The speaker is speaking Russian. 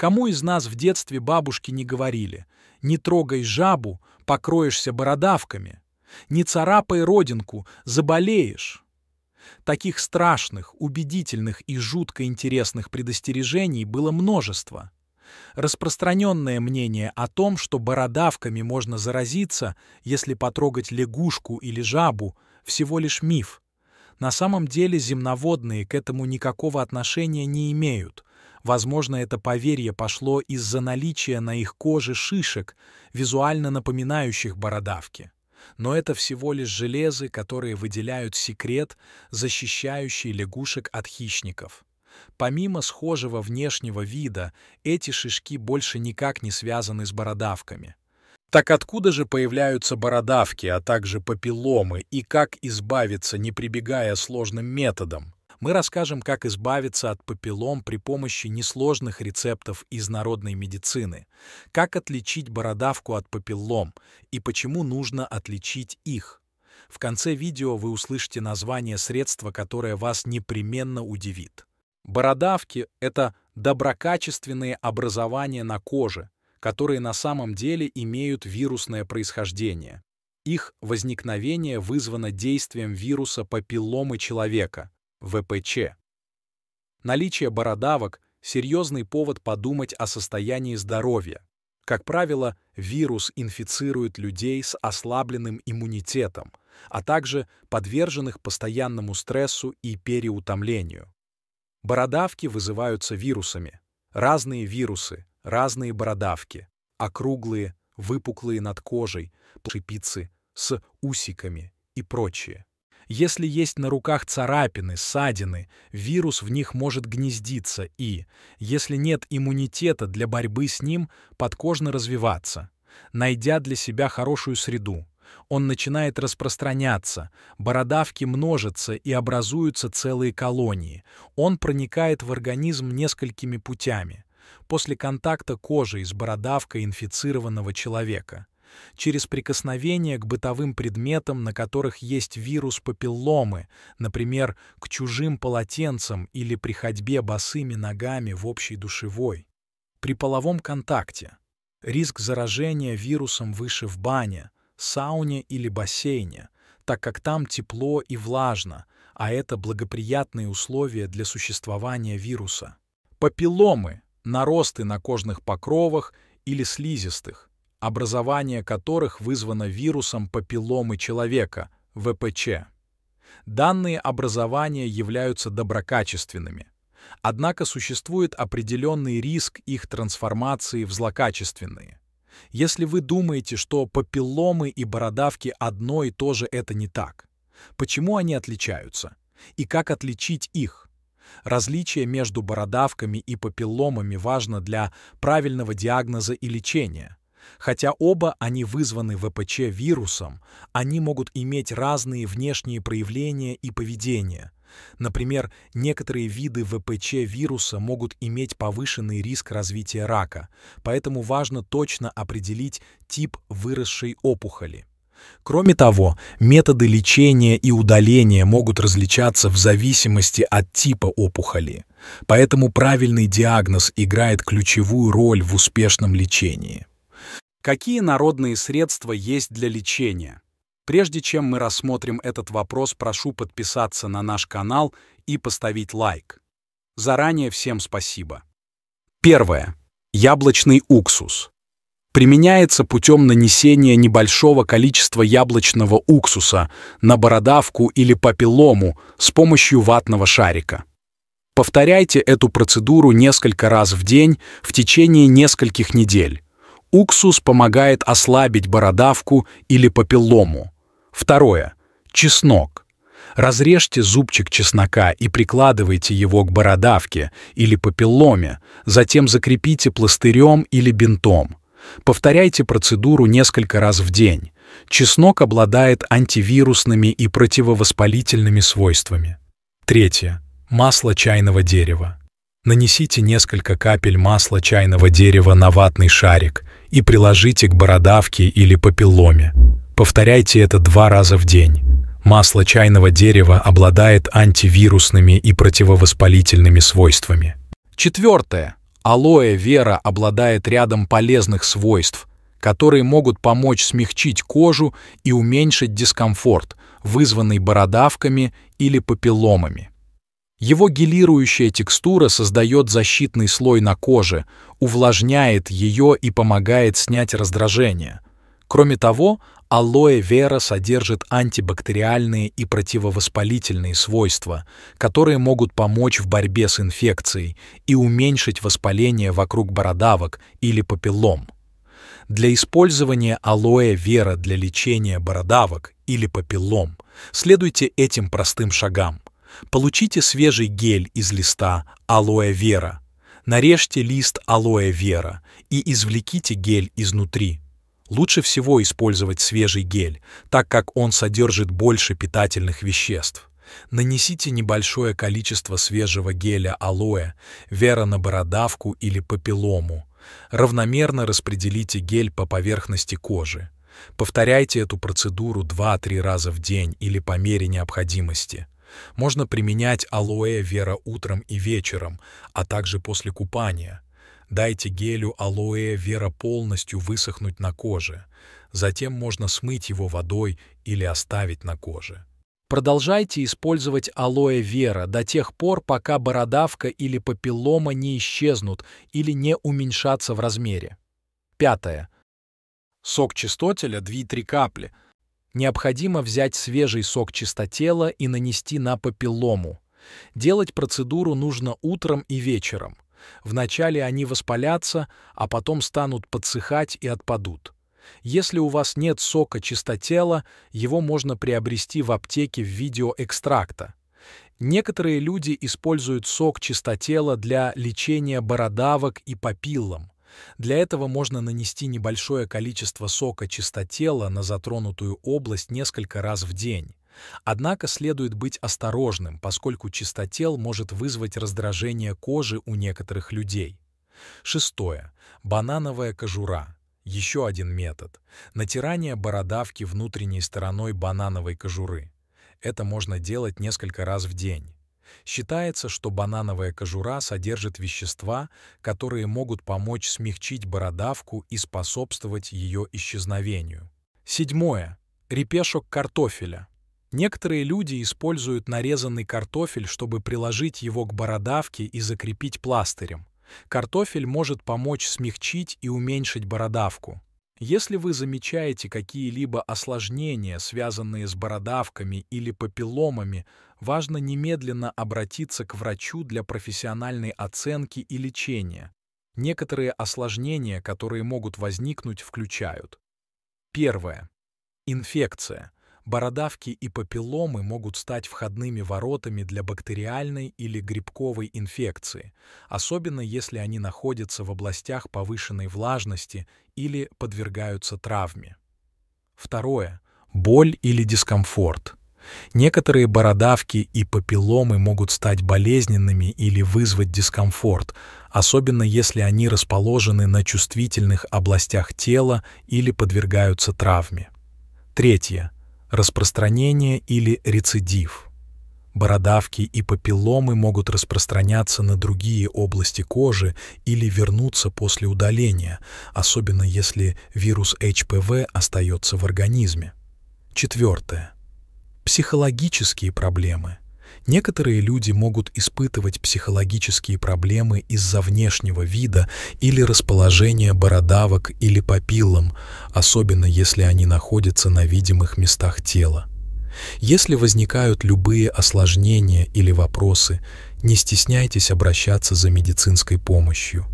Кому из нас в детстве бабушки не говорили «не трогай жабу, покроешься бородавками», «не царапай родинку, заболеешь»? Таких страшных, убедительных и жутко интересных предостережений было множество. Распространенное мнение о том, что бородавками можно заразиться, если потрогать лягушку или жабу, всего лишь миф. На самом деле земноводные к этому никакого отношения не имеют – Возможно, это поверье пошло из-за наличия на их коже шишек, визуально напоминающих бородавки. Но это всего лишь железы, которые выделяют секрет, защищающий лягушек от хищников. Помимо схожего внешнего вида, эти шишки больше никак не связаны с бородавками. Так откуда же появляются бородавки, а также папилломы, и как избавиться, не прибегая сложным методом? мы расскажем, как избавиться от папиллом при помощи несложных рецептов из народной медицины, как отличить бородавку от папиллом и почему нужно отличить их. В конце видео вы услышите название средства, которое вас непременно удивит. Бородавки — это доброкачественные образования на коже, которые на самом деле имеют вирусное происхождение. Их возникновение вызвано действием вируса папилломы человека, ВПЧ. Наличие бородавок – серьезный повод подумать о состоянии здоровья. Как правило, вирус инфицирует людей с ослабленным иммунитетом, а также подверженных постоянному стрессу и переутомлению. Бородавки вызываются вирусами. Разные вирусы, разные бородавки. Округлые, выпуклые над кожей, шипицы с усиками и прочее. Если есть на руках царапины, ссадины, вирус в них может гнездиться и, если нет иммунитета для борьбы с ним, подкожно развиваться. Найдя для себя хорошую среду, он начинает распространяться, бородавки множатся и образуются целые колонии. Он проникает в организм несколькими путями. После контакта кожи с бородавкой инфицированного человека – через прикосновение к бытовым предметам, на которых есть вирус папилломы, например, к чужим полотенцам или при ходьбе босыми ногами в общей душевой, при половом контакте, риск заражения вирусом выше в бане, сауне или бассейне, так как там тепло и влажно, а это благоприятные условия для существования вируса. Папилломы – наросты на кожных покровах или слизистых, образование которых вызвано вирусом папилломы человека, ВПЧ. Данные образования являются доброкачественными. Однако существует определенный риск их трансформации в злокачественные. Если вы думаете, что папилломы и бородавки одно и то же, это не так. Почему они отличаются? И как отличить их? Различие между бородавками и папилломами важно для правильного диагноза и лечения. Хотя оба они вызваны ВПЧ вирусом, они могут иметь разные внешние проявления и поведение. Например, некоторые виды ВПЧ вируса могут иметь повышенный риск развития рака, поэтому важно точно определить тип выросшей опухоли. Кроме того, методы лечения и удаления могут различаться в зависимости от типа опухоли, поэтому правильный диагноз играет ключевую роль в успешном лечении. Какие народные средства есть для лечения? Прежде чем мы рассмотрим этот вопрос, прошу подписаться на наш канал и поставить лайк. Заранее всем спасибо. Первое. Яблочный уксус. Применяется путем нанесения небольшого количества яблочного уксуса на бородавку или папиллому с помощью ватного шарика. Повторяйте эту процедуру несколько раз в день в течение нескольких недель. Уксус помогает ослабить бородавку или папиллому. Второе. Чеснок. Разрежьте зубчик чеснока и прикладывайте его к бородавке или папилломе, затем закрепите пластырем или бинтом. Повторяйте процедуру несколько раз в день. Чеснок обладает антивирусными и противовоспалительными свойствами. Третье. Масло чайного дерева. Нанесите несколько капель масла чайного дерева на ватный шарик – и приложите к бородавке или папилломе. Повторяйте это два раза в день. Масло чайного дерева обладает антивирусными и противовоспалительными свойствами. Четвертое. Алоэ вера обладает рядом полезных свойств, которые могут помочь смягчить кожу и уменьшить дискомфорт, вызванный бородавками или папилломами. Его гелирующая текстура создает защитный слой на коже, увлажняет ее и помогает снять раздражение. Кроме того, алоэ вера содержит антибактериальные и противовоспалительные свойства, которые могут помочь в борьбе с инфекцией и уменьшить воспаление вокруг бородавок или папиллом. Для использования алоэ вера для лечения бородавок или папиллом следуйте этим простым шагам – Получите свежий гель из листа алоэ вера. Нарежьте лист алоэ вера и извлеките гель изнутри. Лучше всего использовать свежий гель, так как он содержит больше питательных веществ. Нанесите небольшое количество свежего геля алоэ, вера на бородавку или папиллому. Равномерно распределите гель по поверхности кожи. Повторяйте эту процедуру 2-3 раза в день или по мере необходимости. Можно применять алоэ вера утром и вечером, а также после купания. Дайте гелю алоэ вера полностью высохнуть на коже. Затем можно смыть его водой или оставить на коже. Продолжайте использовать алоэ вера до тех пор, пока бородавка или папиллома не исчезнут или не уменьшатся в размере. Пятое. Сок чистотеля 2-3 капли – Необходимо взять свежий сок чистотела и нанести на папиллому. Делать процедуру нужно утром и вечером. Вначале они воспалятся, а потом станут подсыхать и отпадут. Если у вас нет сока чистотела, его можно приобрести в аптеке в видеоэкстракта. Некоторые люди используют сок чистотела для лечения бородавок и папиллом. Для этого можно нанести небольшое количество сока чистотела на затронутую область несколько раз в день. Однако следует быть осторожным, поскольку чистотел может вызвать раздражение кожи у некоторых людей. Шестое. Банановая кожура. Еще один метод. Натирание бородавки внутренней стороной банановой кожуры. Это можно делать несколько раз в день. Считается, что банановая кожура содержит вещества, которые могут помочь смягчить бородавку и способствовать ее исчезновению. Седьмое. Репешок картофеля. Некоторые люди используют нарезанный картофель, чтобы приложить его к бородавке и закрепить пластырем. Картофель может помочь смягчить и уменьшить бородавку. Если вы замечаете какие-либо осложнения, связанные с бородавками или папилломами, важно немедленно обратиться к врачу для профессиональной оценки и лечения. Некоторые осложнения, которые могут возникнуть, включают. Первое. Инфекция – бородавки и папилломы могут стать входными воротами для бактериальной или грибковой инфекции, особенно если они находятся в областях повышенной влажности или подвергаются травме. Второе. Боль или дискомфорт. Некоторые бородавки и папилломы могут стать болезненными или вызвать дискомфорт, особенно если они расположены на чувствительных областях тела или подвергаются травме. Третье. Распространение или рецидив. Бородавки и папилломы могут распространяться на другие области кожи или вернуться после удаления, особенно если вирус HPV остается в организме. Четвертое. Психологические проблемы. Некоторые люди могут испытывать психологические проблемы из-за внешнего вида или расположения бородавок или попилом, особенно если они находятся на видимых местах тела. Если возникают любые осложнения или вопросы, не стесняйтесь обращаться за медицинской помощью.